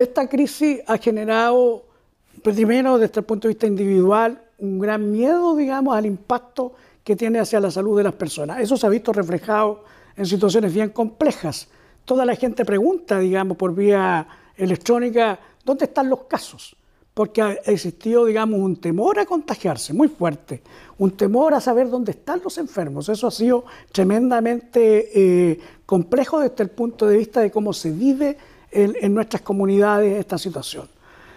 Esta crisis ha generado, primero desde el punto de vista individual, un gran miedo, digamos, al impacto que tiene hacia la salud de las personas. Eso se ha visto reflejado en situaciones bien complejas. Toda la gente pregunta, digamos, por vía electrónica, ¿dónde están los casos? Porque ha existido, digamos, un temor a contagiarse muy fuerte, un temor a saber dónde están los enfermos. Eso ha sido tremendamente eh, complejo desde el punto de vista de cómo se vive en, nuestras comunidades esta situación.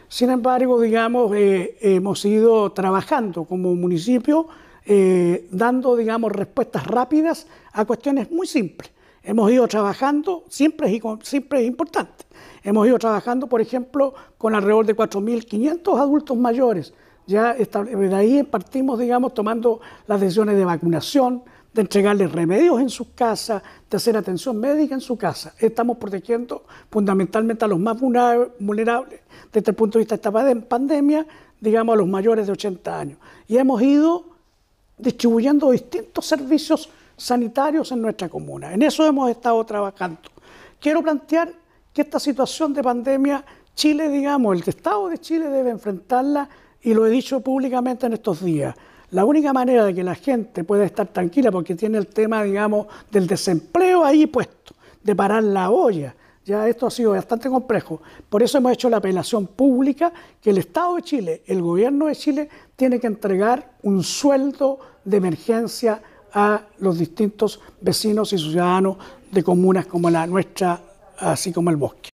Sin embargo, digamos, eh, hemos ido trabajando como municipio, eh, dando, digamos, respuestas rápidas a cuestiones muy simples. Hemos ido trabajando, siempre siempre es importante, hemos ido trabajando, por ejemplo, con alrededor de 4.500 adultos mayores. Ya de ahí partimos, digamos, tomando las decisiones de vacunación, de entregarles remedios en sus casas, de hacer atención médica en su casa. Estamos protegiendo fundamentalmente a los más vulnerables desde el punto de vista de esta pandemia, digamos a los mayores de 80 años. Y hemos ido distribuyendo distintos servicios sanitarios en nuestra comuna. En eso hemos estado trabajando. Quiero plantear que esta situación de pandemia, Chile, digamos, el Estado de Chile debe enfrentarla, y lo he dicho públicamente en estos días, la única manera de que la gente pueda estar tranquila, porque tiene el tema, digamos, del desempleo ahí puesto, de parar la olla. Ya esto ha sido bastante complejo. Por eso hemos hecho la apelación pública que el Estado de Chile, el gobierno de Chile, tiene que entregar un sueldo de emergencia a los distintos vecinos y ciudadanos de comunas como la nuestra, así como el bosque.